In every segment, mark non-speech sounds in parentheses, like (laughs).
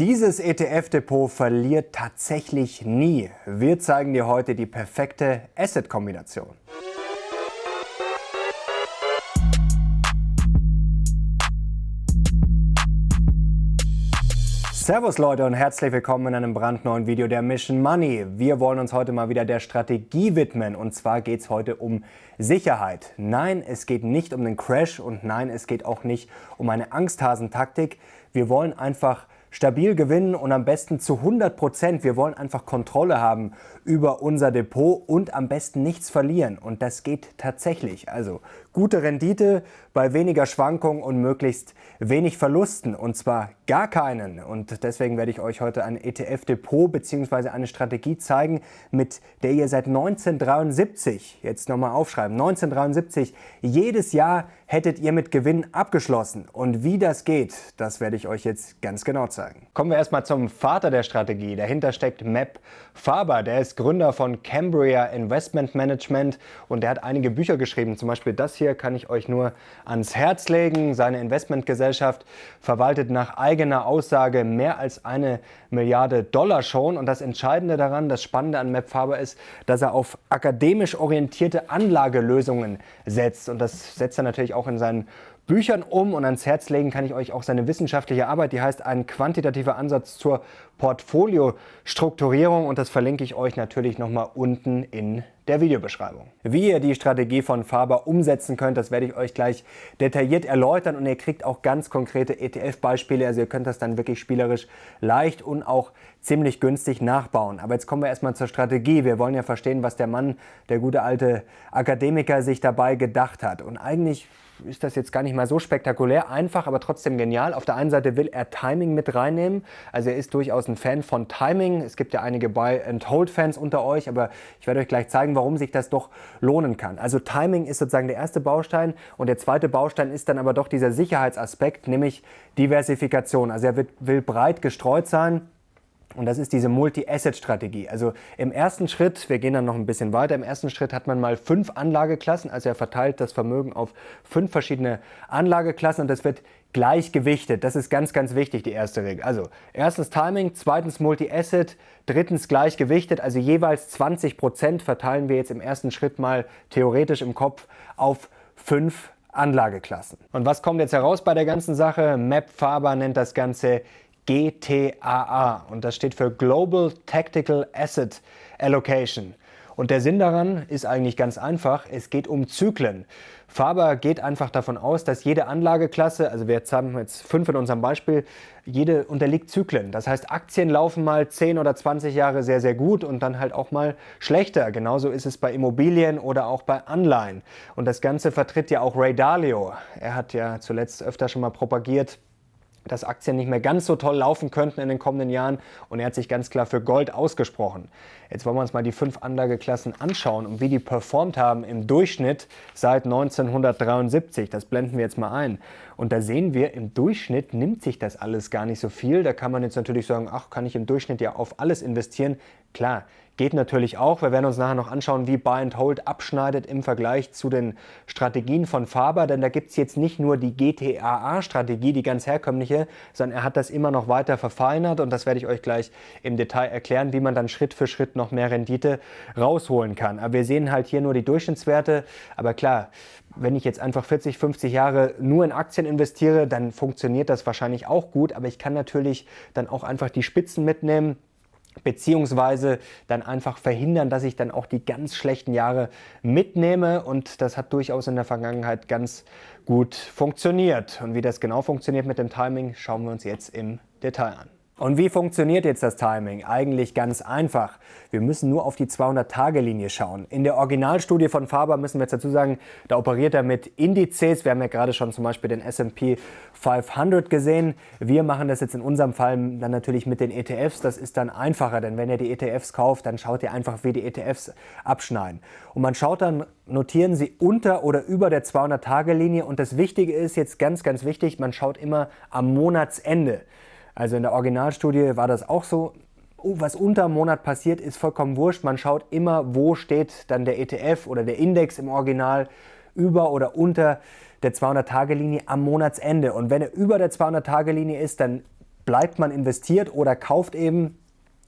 Dieses ETF-Depot verliert tatsächlich nie. Wir zeigen dir heute die perfekte Asset-Kombination. Servus Leute und herzlich willkommen in einem brandneuen Video der Mission Money. Wir wollen uns heute mal wieder der Strategie widmen und zwar geht es heute um Sicherheit. Nein, es geht nicht um den Crash und nein, es geht auch nicht um eine Angsthasentaktik. Wir wollen einfach stabil gewinnen und am besten zu 100 Prozent. Wir wollen einfach Kontrolle haben über unser Depot und am besten nichts verlieren. Und das geht tatsächlich. Also gute Rendite bei weniger Schwankungen und möglichst wenig Verlusten und zwar gar keinen. Und deswegen werde ich euch heute ein ETF-Depot bzw. eine Strategie zeigen, mit der ihr seit 1973, jetzt nochmal aufschreiben, 1973, jedes Jahr hättet ihr mit Gewinn abgeschlossen. Und wie das geht, das werde ich euch jetzt ganz genau zeigen sagen. Kommen wir erstmal zum Vater der Strategie. Dahinter steckt Map Faber. Der ist Gründer von Cambria Investment Management und der hat einige Bücher geschrieben. Zum Beispiel das hier kann ich euch nur ans Herz legen. Seine Investmentgesellschaft verwaltet nach eigener Aussage mehr als eine Milliarde Dollar schon. Und das Entscheidende daran, das Spannende an Map Faber ist, dass er auf akademisch orientierte Anlagelösungen setzt. Und das setzt er natürlich auch in seinen Büchern um und ans Herz legen kann ich euch auch seine wissenschaftliche Arbeit, die heißt ein quantitativer Ansatz zur Portfoliostrukturierung und das verlinke ich euch natürlich nochmal unten in der Videobeschreibung. Wie ihr die Strategie von Faber umsetzen könnt, das werde ich euch gleich detailliert erläutern und ihr kriegt auch ganz konkrete ETF-Beispiele, also ihr könnt das dann wirklich spielerisch leicht und auch ziemlich günstig nachbauen. Aber jetzt kommen wir erstmal zur Strategie. Wir wollen ja verstehen, was der Mann, der gute alte Akademiker, sich dabei gedacht hat. Und eigentlich ist das jetzt gar nicht mal so spektakulär, einfach, aber trotzdem genial. Auf der einen Seite will er Timing mit reinnehmen, also er ist durchaus ein Fan von Timing. Es gibt ja einige Buy-and-Hold-Fans unter euch, aber ich werde euch gleich zeigen, warum sich das doch lohnen kann. Also Timing ist sozusagen der erste Baustein und der zweite Baustein ist dann aber doch dieser Sicherheitsaspekt, nämlich Diversifikation. Also er wird, will breit gestreut sein und das ist diese Multi-Asset-Strategie. Also im ersten Schritt, wir gehen dann noch ein bisschen weiter, im ersten Schritt hat man mal fünf Anlageklassen, also er verteilt das Vermögen auf fünf verschiedene Anlageklassen und das wird gleichgewichtet. Das ist ganz, ganz wichtig, die erste Regel. Also erstens Timing, zweitens Multi-Asset, drittens gleichgewichtet, also jeweils 20% Prozent verteilen wir jetzt im ersten Schritt mal theoretisch im Kopf auf fünf Anlageklassen. Und was kommt jetzt heraus bei der ganzen Sache? Map Faber nennt das Ganze GTAA und das steht für Global Tactical Asset Allocation. Und der Sinn daran ist eigentlich ganz einfach, es geht um Zyklen. Faber geht einfach davon aus, dass jede Anlageklasse, also wir haben jetzt fünf in unserem Beispiel, jede unterliegt Zyklen. Das heißt, Aktien laufen mal 10 oder 20 Jahre sehr, sehr gut und dann halt auch mal schlechter. Genauso ist es bei Immobilien oder auch bei Anleihen. Und das Ganze vertritt ja auch Ray Dalio. Er hat ja zuletzt öfter schon mal propagiert, dass Aktien nicht mehr ganz so toll laufen könnten in den kommenden Jahren und er hat sich ganz klar für Gold ausgesprochen. Jetzt wollen wir uns mal die fünf Anlageklassen anschauen und wie die performt haben im Durchschnitt seit 1973. Das blenden wir jetzt mal ein. Und da sehen wir, im Durchschnitt nimmt sich das alles gar nicht so viel. Da kann man jetzt natürlich sagen, ach, kann ich im Durchschnitt ja auf alles investieren. Klar, geht natürlich auch. Wir werden uns nachher noch anschauen, wie Buy and Hold abschneidet im Vergleich zu den Strategien von Faber, denn da gibt es jetzt nicht nur die GTAA-Strategie, die ganz herkömmliche, sondern er hat das immer noch weiter verfeinert und das werde ich euch gleich im Detail erklären, wie man dann Schritt für Schritt noch mehr Rendite rausholen kann. Aber wir sehen halt hier nur die Durchschnittswerte, aber klar, wenn ich jetzt einfach 40, 50 Jahre nur in Aktien investiere, dann funktioniert das wahrscheinlich auch gut, aber ich kann natürlich dann auch einfach die Spitzen mitnehmen beziehungsweise dann einfach verhindern, dass ich dann auch die ganz schlechten Jahre mitnehme. Und das hat durchaus in der Vergangenheit ganz gut funktioniert. Und wie das genau funktioniert mit dem Timing, schauen wir uns jetzt im Detail an. Und wie funktioniert jetzt das Timing? Eigentlich ganz einfach. Wir müssen nur auf die 200-Tage-Linie schauen. In der Originalstudie von Faber müssen wir jetzt dazu sagen, da operiert er mit Indizes. Wir haben ja gerade schon zum Beispiel den S&P 500 gesehen. Wir machen das jetzt in unserem Fall dann natürlich mit den ETFs. Das ist dann einfacher, denn wenn ihr die ETFs kauft, dann schaut ihr einfach, wie die ETFs abschneiden. Und man schaut dann, notieren sie unter oder über der 200-Tage-Linie. Und das Wichtige ist jetzt ganz, ganz wichtig, man schaut immer am Monatsende. Also in der Originalstudie war das auch so. Oh, was unter Monat passiert, ist vollkommen wurscht. Man schaut immer, wo steht dann der ETF oder der Index im Original über oder unter der 200-Tage-Linie am Monatsende. Und wenn er über der 200-Tage-Linie ist, dann bleibt man investiert oder kauft eben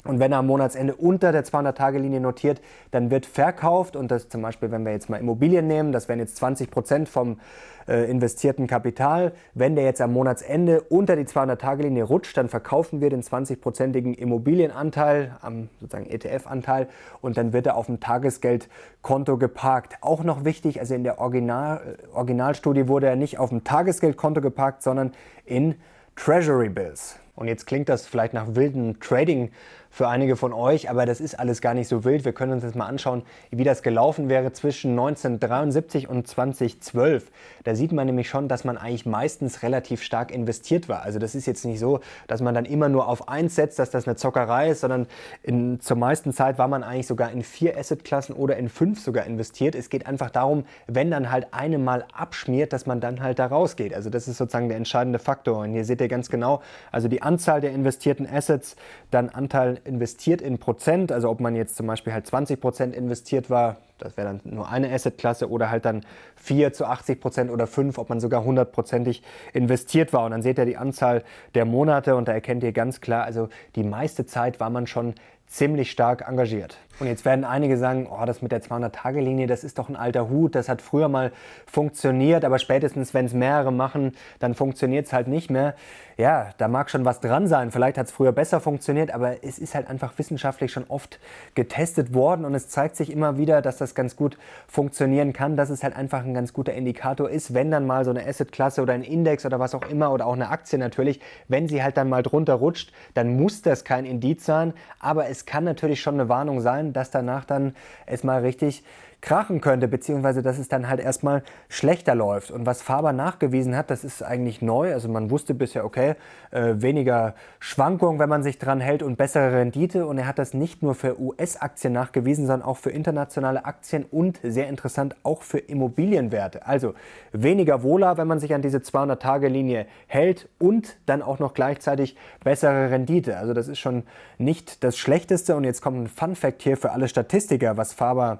und wenn er am Monatsende unter der 200-Tage-Linie notiert, dann wird verkauft. Und das zum Beispiel, wenn wir jetzt mal Immobilien nehmen, das wären jetzt 20 Prozent vom äh, investierten Kapital. Wenn der jetzt am Monatsende unter die 200-Tage-Linie rutscht, dann verkaufen wir den 20-prozentigen Immobilienanteil, am sozusagen ETF-Anteil, und dann wird er auf dem Tagesgeldkonto geparkt. Auch noch wichtig, also in der Original, äh, Originalstudie wurde er nicht auf dem Tagesgeldkonto geparkt, sondern in Treasury Bills. Und jetzt klingt das vielleicht nach wilden Trading für einige von euch, aber das ist alles gar nicht so wild. Wir können uns jetzt mal anschauen, wie das gelaufen wäre zwischen 1973 und 2012. Da sieht man nämlich schon, dass man eigentlich meistens relativ stark investiert war. Also das ist jetzt nicht so, dass man dann immer nur auf eins setzt, dass das eine Zockerei ist, sondern in, zur meisten Zeit war man eigentlich sogar in vier Assetklassen oder in fünf sogar investiert. Es geht einfach darum, wenn dann halt eine mal abschmiert, dass man dann halt da rausgeht. Also das ist sozusagen der entscheidende Faktor. Und hier seht ihr ganz genau, also die Anzahl der investierten Assets, dann Anteilen investiert in Prozent, also ob man jetzt zum Beispiel halt 20 Prozent investiert war, das wäre dann nur eine Assetklasse oder halt dann 4 zu 80 Prozent oder 5, ob man sogar hundertprozentig investiert war. Und dann seht ihr die Anzahl der Monate und da erkennt ihr ganz klar, also die meiste Zeit war man schon ziemlich stark engagiert. Und jetzt werden einige sagen, oh, das mit der 200-Tage-Linie, das ist doch ein alter Hut, das hat früher mal funktioniert, aber spätestens, wenn es mehrere machen, dann funktioniert es halt nicht mehr. Ja, da mag schon was dran sein, vielleicht hat es früher besser funktioniert, aber es ist halt einfach wissenschaftlich schon oft getestet worden und es zeigt sich immer wieder, dass das ganz gut funktionieren kann, dass es halt einfach ein ganz guter Indikator ist, wenn dann mal so eine Asset-Klasse oder ein Index oder was auch immer oder auch eine Aktie natürlich, wenn sie halt dann mal drunter rutscht, dann muss das kein Indiz sein, aber es kann natürlich schon eine Warnung sein, dass danach dann es mal richtig krachen könnte, beziehungsweise dass es dann halt erstmal schlechter läuft. Und was Faber nachgewiesen hat, das ist eigentlich neu. Also man wusste bisher, okay, äh, weniger Schwankungen, wenn man sich dran hält und bessere Rendite. Und er hat das nicht nur für US-Aktien nachgewiesen, sondern auch für internationale Aktien und sehr interessant auch für Immobilienwerte. Also weniger Wohler, wenn man sich an diese 200-Tage-Linie hält und dann auch noch gleichzeitig bessere Rendite. Also das ist schon nicht das Schlechteste. Und jetzt kommt ein Fun-Fact hier für alle Statistiker, was Faber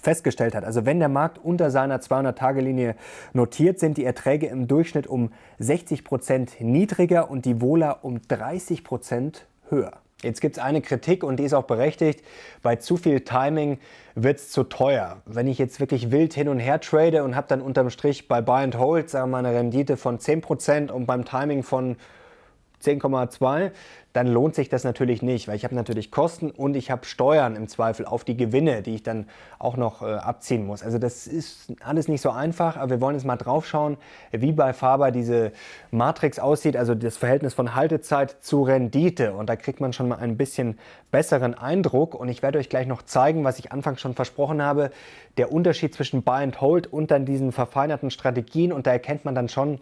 festgestellt hat. Also wenn der Markt unter seiner 200-Tage-Linie notiert, sind die Erträge im Durchschnitt um 60% Prozent niedriger und die Vola um 30% Prozent höher. Jetzt gibt es eine Kritik und die ist auch berechtigt. Bei zu viel Timing wird es zu teuer. Wenn ich jetzt wirklich wild hin und her trade und habe dann unterm Strich bei Buy and Hold sagen wir mal, eine Rendite von 10% und beim Timing von 10,2, dann lohnt sich das natürlich nicht, weil ich habe natürlich Kosten und ich habe Steuern im Zweifel auf die Gewinne, die ich dann auch noch äh, abziehen muss. Also das ist alles nicht so einfach, aber wir wollen jetzt mal drauf schauen, wie bei Faber diese Matrix aussieht, also das Verhältnis von Haltezeit zu Rendite. Und da kriegt man schon mal ein bisschen besseren Eindruck. Und ich werde euch gleich noch zeigen, was ich anfangs schon versprochen habe, der Unterschied zwischen Buy and Hold und dann diesen verfeinerten Strategien. Und da erkennt man dann schon,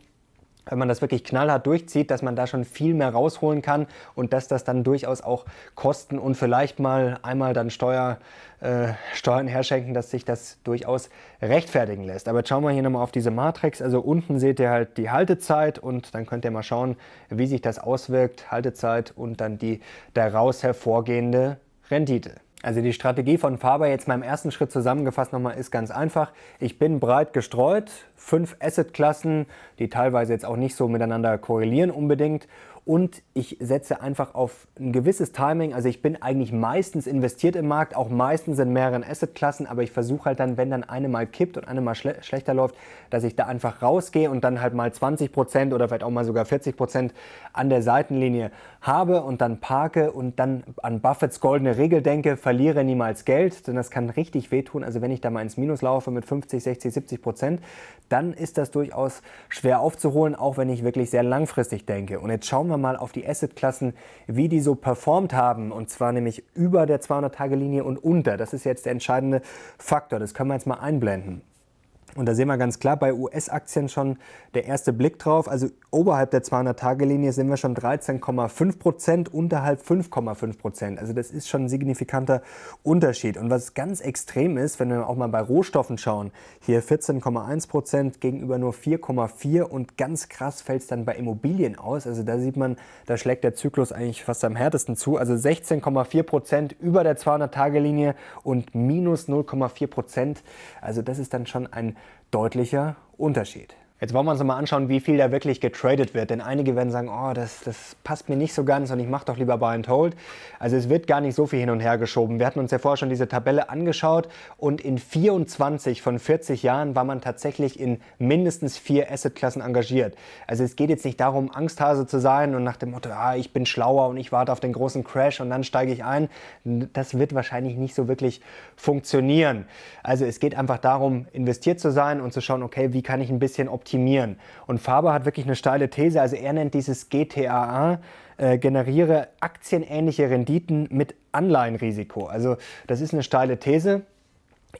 wenn man das wirklich knallhart durchzieht, dass man da schon viel mehr rausholen kann und dass das dann durchaus auch Kosten und vielleicht mal einmal dann Steuer, äh, Steuern herschenken, dass sich das durchaus rechtfertigen lässt. Aber jetzt schauen wir hier nochmal auf diese Matrix. Also unten seht ihr halt die Haltezeit und dann könnt ihr mal schauen, wie sich das auswirkt. Haltezeit und dann die daraus hervorgehende Rendite. Also die Strategie von Faber jetzt meinem ersten Schritt zusammengefasst nochmal ist ganz einfach. Ich bin breit gestreut, fünf Assetklassen, die teilweise jetzt auch nicht so miteinander korrelieren unbedingt und ich setze einfach auf ein gewisses Timing. Also ich bin eigentlich meistens investiert im Markt, auch meistens in mehreren Assetklassen, aber ich versuche halt dann, wenn dann eine mal kippt und eine mal schle schlechter läuft, dass ich da einfach rausgehe und dann halt mal 20 Prozent oder vielleicht auch mal sogar 40 Prozent an der Seitenlinie habe und dann parke und dann an Buffets goldene Regel denke, verliere niemals Geld, denn das kann richtig wehtun. Also wenn ich da mal ins Minus laufe mit 50, 60, 70 Prozent, dann ist das durchaus schwer aufzuholen, auch wenn ich wirklich sehr langfristig denke. Und jetzt schauen wir mal, mal auf die Assetklassen, wie die so performt haben. Und zwar nämlich über der 200-Tage-Linie und unter. Das ist jetzt der entscheidende Faktor. Das können wir jetzt mal einblenden. Und da sehen wir ganz klar bei US-Aktien schon der erste Blick drauf. Also oberhalb der 200-Tage-Linie sehen wir schon 13,5 Prozent, unterhalb 5,5 Prozent. Also das ist schon ein signifikanter Unterschied. Und was ganz extrem ist, wenn wir auch mal bei Rohstoffen schauen, hier 14,1 Prozent gegenüber nur 4,4 und ganz krass fällt es dann bei Immobilien aus. Also da sieht man, da schlägt der Zyklus eigentlich fast am härtesten zu. Also 16,4 Prozent über der 200-Tage-Linie und minus 0,4 Prozent. Also das ist dann schon ein deutlicher Unterschied. Jetzt wollen wir uns mal anschauen, wie viel da wirklich getradet wird. Denn einige werden sagen, oh, das, das passt mir nicht so ganz und ich mache doch lieber Buy and Hold. Also es wird gar nicht so viel hin und her geschoben. Wir hatten uns ja vorher schon diese Tabelle angeschaut und in 24 von 40 Jahren war man tatsächlich in mindestens vier Assetklassen engagiert. Also es geht jetzt nicht darum, Angsthase zu sein und nach dem Motto, ah, ich bin schlauer und ich warte auf den großen Crash und dann steige ich ein. Das wird wahrscheinlich nicht so wirklich funktionieren. Also es geht einfach darum, investiert zu sein und zu schauen, okay, wie kann ich ein bisschen optimieren optimieren. Und Faber hat wirklich eine steile These. Also er nennt dieses GTAA, äh, generiere aktienähnliche Renditen mit Anleihenrisiko. Also das ist eine steile These.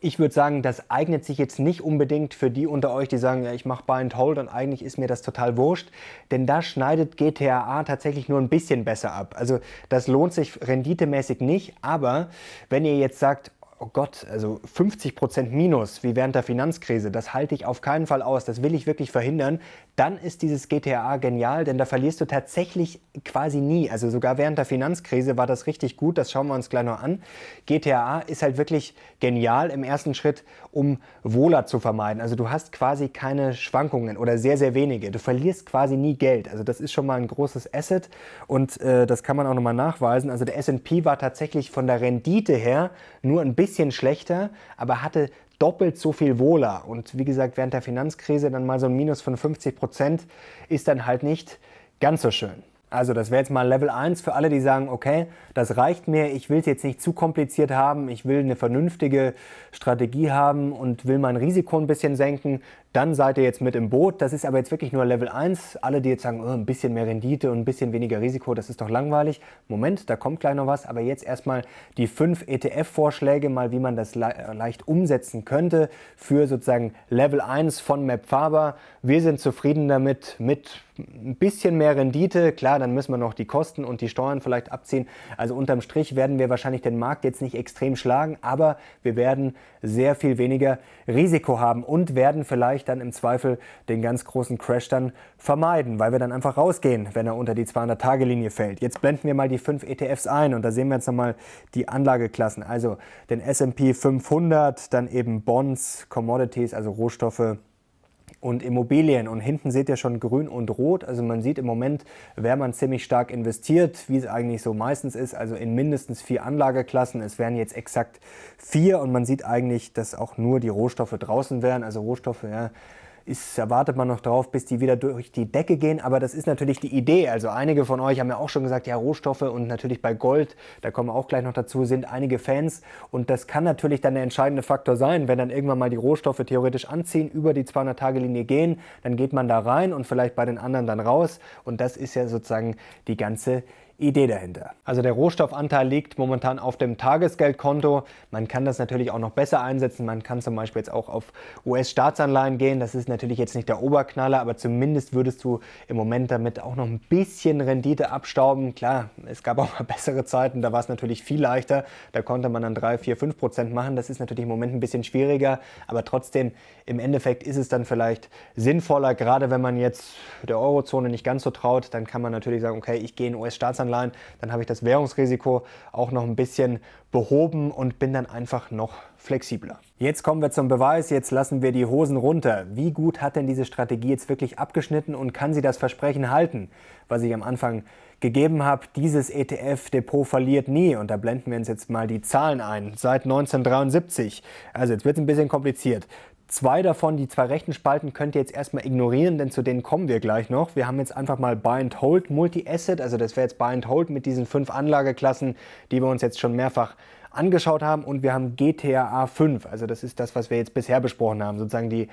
Ich würde sagen, das eignet sich jetzt nicht unbedingt für die unter euch, die sagen, ja, ich mache Buy and Hold und eigentlich ist mir das total wurscht, denn da schneidet GTAA tatsächlich nur ein bisschen besser ab. Also das lohnt sich renditemäßig nicht, aber wenn ihr jetzt sagt, oh Gott, also 50 Prozent Minus wie während der Finanzkrise, das halte ich auf keinen Fall aus, das will ich wirklich verhindern dann ist dieses GTA genial, denn da verlierst du tatsächlich quasi nie. Also sogar während der Finanzkrise war das richtig gut, das schauen wir uns gleich noch an. GTA ist halt wirklich genial im ersten Schritt, um Wohler zu vermeiden. Also du hast quasi keine Schwankungen oder sehr, sehr wenige. Du verlierst quasi nie Geld. Also das ist schon mal ein großes Asset und äh, das kann man auch nochmal nachweisen. Also der S&P war tatsächlich von der Rendite her nur ein bisschen schlechter, aber hatte doppelt so viel wohler. Und wie gesagt, während der Finanzkrise dann mal so ein Minus von 50 Prozent ist dann halt nicht ganz so schön. Also das wäre jetzt mal Level 1 für alle, die sagen, okay, das reicht mir, ich will es jetzt nicht zu kompliziert haben, ich will eine vernünftige Strategie haben und will mein Risiko ein bisschen senken, dann seid ihr jetzt mit im Boot. Das ist aber jetzt wirklich nur Level 1. Alle, die jetzt sagen, oh, ein bisschen mehr Rendite und ein bisschen weniger Risiko, das ist doch langweilig. Moment, da kommt gleich noch was, aber jetzt erstmal die fünf ETF-Vorschläge, mal wie man das le äh, leicht umsetzen könnte für sozusagen Level 1 von MapFaber. Wir sind zufrieden damit mit ein bisschen mehr Rendite. Klar, dann müssen wir noch die Kosten und die Steuern vielleicht abziehen. Also unterm Strich werden wir wahrscheinlich den Markt jetzt nicht extrem schlagen, aber wir werden sehr viel weniger Risiko haben und werden vielleicht dann im Zweifel den ganz großen Crash dann vermeiden, weil wir dann einfach rausgehen, wenn er unter die 200-Tage-Linie fällt. Jetzt blenden wir mal die fünf ETFs ein und da sehen wir jetzt nochmal die Anlageklassen. Also den S&P 500, dann eben Bonds, Commodities, also Rohstoffe, und Immobilien. Und hinten seht ihr schon grün und rot. Also man sieht im Moment, wer man ziemlich stark investiert, wie es eigentlich so meistens ist. Also in mindestens vier Anlageklassen. Es wären jetzt exakt vier und man sieht eigentlich, dass auch nur die Rohstoffe draußen wären. Also Rohstoffe, ja, ist, da man noch drauf, bis die wieder durch die Decke gehen. Aber das ist natürlich die Idee. Also einige von euch haben ja auch schon gesagt, ja, Rohstoffe und natürlich bei Gold, da kommen wir auch gleich noch dazu, sind einige Fans. Und das kann natürlich dann der entscheidende Faktor sein, wenn dann irgendwann mal die Rohstoffe theoretisch anziehen, über die 200-Tage-Linie gehen, dann geht man da rein und vielleicht bei den anderen dann raus. Und das ist ja sozusagen die ganze Idee. Idee dahinter. Also der Rohstoffanteil liegt momentan auf dem Tagesgeldkonto. Man kann das natürlich auch noch besser einsetzen. Man kann zum Beispiel jetzt auch auf US-Staatsanleihen gehen. Das ist natürlich jetzt nicht der Oberknaller, aber zumindest würdest du im Moment damit auch noch ein bisschen Rendite abstauben. Klar, es gab auch mal (laughs) bessere Zeiten, da war es natürlich viel leichter. Da konnte man dann 3, 4, 5 Prozent machen. Das ist natürlich im Moment ein bisschen schwieriger, aber trotzdem im Endeffekt ist es dann vielleicht sinnvoller, gerade wenn man jetzt der Eurozone nicht ganz so traut, dann kann man natürlich sagen, okay, ich gehe in US-Staatsanleihen Staatsanleihen, dann habe ich das Währungsrisiko auch noch ein bisschen behoben und bin dann einfach noch flexibler. Jetzt kommen wir zum Beweis, jetzt lassen wir die Hosen runter. Wie gut hat denn diese Strategie jetzt wirklich abgeschnitten und kann sie das Versprechen halten, was ich am Anfang gegeben habe. Dieses ETF-Depot verliert nie. Und da blenden wir uns jetzt mal die Zahlen ein. Seit 1973. Also jetzt wird es ein bisschen kompliziert. Zwei davon, die zwei rechten Spalten, könnt ihr jetzt erstmal ignorieren, denn zu denen kommen wir gleich noch. Wir haben jetzt einfach mal Buy and Hold Multi-Asset, also das wäre jetzt Buy and Hold mit diesen fünf Anlageklassen, die wir uns jetzt schon mehrfach angeschaut haben. Und wir haben GTA 5. Also das ist das, was wir jetzt bisher besprochen haben. Sozusagen die,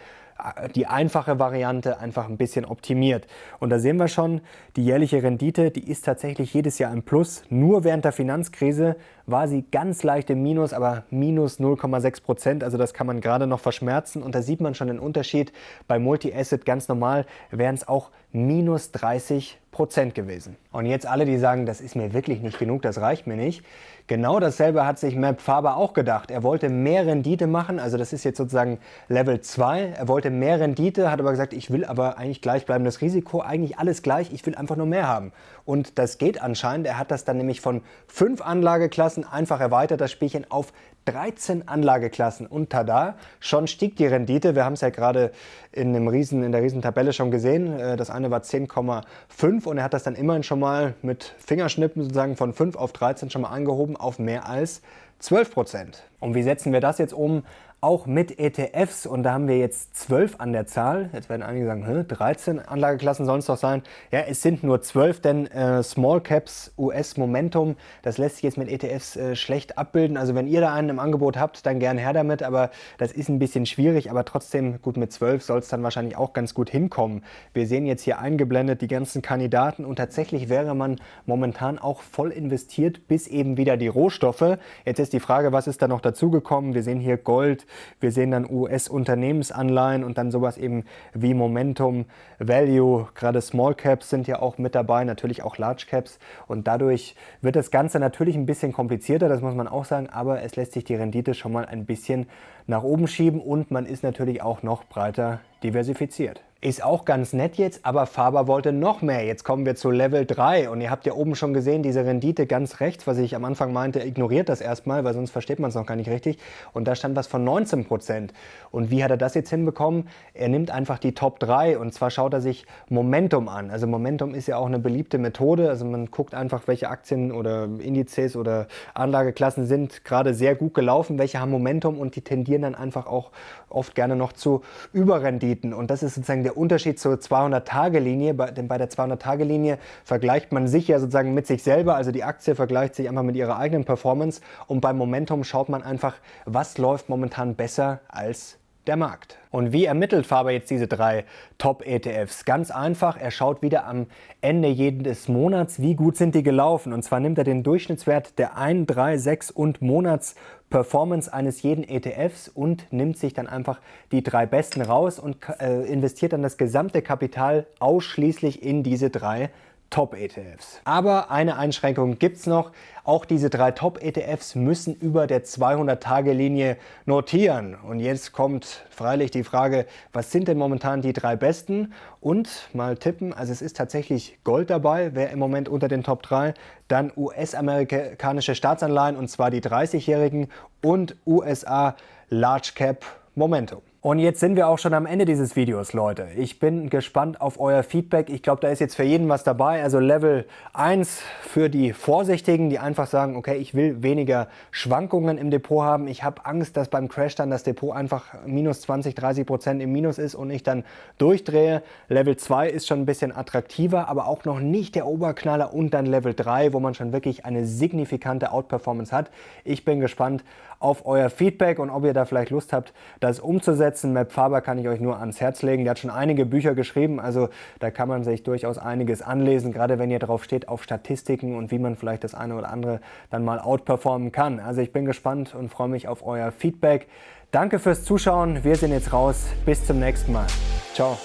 die einfache Variante einfach ein bisschen optimiert. Und da sehen wir schon, die jährliche Rendite, die ist tatsächlich jedes Jahr im Plus. Nur während der Finanzkrise war sie ganz leicht im Minus, aber minus 0,6 Prozent. Also das kann man gerade noch verschmerzen. Und da sieht man schon den Unterschied. Bei Multi-Asset ganz normal wären es auch minus 30 Prozent. Prozent gewesen. Und jetzt alle, die sagen, das ist mir wirklich nicht genug, das reicht mir nicht. Genau dasselbe hat sich Map Faber auch gedacht. Er wollte mehr Rendite machen, also das ist jetzt sozusagen Level 2. Er wollte mehr Rendite, hat aber gesagt, ich will aber eigentlich gleichbleibendes Risiko, eigentlich alles gleich, ich will einfach nur mehr haben. Und das geht anscheinend. Er hat das dann nämlich von fünf Anlageklassen einfach erweitert, das Spielchen auf 13 Anlageklassen und tada, schon stieg die Rendite. Wir haben es ja gerade in, einem Riesen, in der Riesentabelle schon gesehen. Äh, das eine war 10,5 und er hat das dann immerhin schon mal mit Fingerschnippen sozusagen von 5 auf 13 schon mal angehoben auf mehr als 12 Prozent. Und wie setzen wir das jetzt um? auch mit ETFs. Und da haben wir jetzt zwölf an der Zahl. Jetzt werden einige sagen, 13 Anlageklassen sollen es doch sein. Ja, es sind nur zwölf, denn äh, Small Caps, US Momentum, das lässt sich jetzt mit ETFs äh, schlecht abbilden. Also wenn ihr da einen im Angebot habt, dann gern her damit. Aber das ist ein bisschen schwierig. Aber trotzdem, gut, mit zwölf soll es dann wahrscheinlich auch ganz gut hinkommen. Wir sehen jetzt hier eingeblendet die ganzen Kandidaten. Und tatsächlich wäre man momentan auch voll investiert, bis eben wieder die Rohstoffe. Jetzt ist die Frage, was ist da noch dazugekommen? Wir sehen hier Gold, wir sehen dann US-Unternehmensanleihen und dann sowas eben wie Momentum, Value. Gerade Small Caps sind ja auch mit dabei, natürlich auch Large Caps. Und dadurch wird das Ganze natürlich ein bisschen komplizierter, das muss man auch sagen, aber es lässt sich die Rendite schon mal ein bisschen nach oben schieben und man ist natürlich auch noch breiter diversifiziert. Ist auch ganz nett jetzt, aber Faber wollte noch mehr. Jetzt kommen wir zu Level 3 und ihr habt ja oben schon gesehen, diese Rendite ganz rechts, was ich am Anfang meinte, ignoriert das erstmal, weil sonst versteht man es noch gar nicht richtig. Und da stand was von 19 Prozent. Und wie hat er das jetzt hinbekommen? Er nimmt einfach die Top 3 und zwar schaut er sich Momentum an. Also Momentum ist ja auch eine beliebte Methode. Also man guckt einfach, welche Aktien oder Indizes oder Anlageklassen sind gerade sehr gut gelaufen, welche haben Momentum und die tendieren tendieren dann einfach auch oft gerne noch zu Überrenditen. Und das ist sozusagen der Unterschied zur 200-Tage-Linie, denn bei der 200-Tage-Linie vergleicht man sich ja sozusagen mit sich selber, also die Aktie vergleicht sich einfach mit ihrer eigenen Performance und beim Momentum schaut man einfach, was läuft momentan besser als der Markt. Und wie ermittelt Faber jetzt diese drei Top-ETFs? Ganz einfach, er schaut wieder am Ende jedes Monats, wie gut sind die gelaufen. Und zwar nimmt er den Durchschnittswert der 1, 3, 6 und Monats-Performance eines jeden ETFs und nimmt sich dann einfach die drei besten raus und äh, investiert dann das gesamte Kapital ausschließlich in diese drei ETFs. Top-ETFs. Aber eine Einschränkung gibt es noch. Auch diese drei Top-ETFs müssen über der 200-Tage-Linie notieren. Und jetzt kommt freilich die Frage, was sind denn momentan die drei besten? Und mal tippen, also es ist tatsächlich Gold dabei, wer im Moment unter den Top 3, dann US-amerikanische Staatsanleihen und zwar die 30-jährigen und USA Large Cap Momentum. Und jetzt sind wir auch schon am Ende dieses Videos, Leute. Ich bin gespannt auf euer Feedback. Ich glaube, da ist jetzt für jeden was dabei. Also Level 1 für die Vorsichtigen, die einfach sagen, okay, ich will weniger Schwankungen im Depot haben. Ich habe Angst, dass beim Crash dann das Depot einfach minus 20, 30 Prozent im Minus ist und ich dann durchdrehe. Level 2 ist schon ein bisschen attraktiver, aber auch noch nicht der Oberknaller. Und dann Level 3, wo man schon wirklich eine signifikante Outperformance hat. Ich bin gespannt auf euer Feedback und ob ihr da vielleicht Lust habt, das umzusetzen umsetzen. Map Faber kann ich euch nur ans Herz legen. Der hat schon einige Bücher geschrieben, also da kann man sich durchaus einiges anlesen, gerade wenn ihr drauf steht auf Statistiken und wie man vielleicht das eine oder andere dann mal outperformen kann. Also ich bin gespannt und freue mich auf euer Feedback. Danke fürs Zuschauen. Wir sind jetzt raus. Bis zum nächsten Mal. Ciao.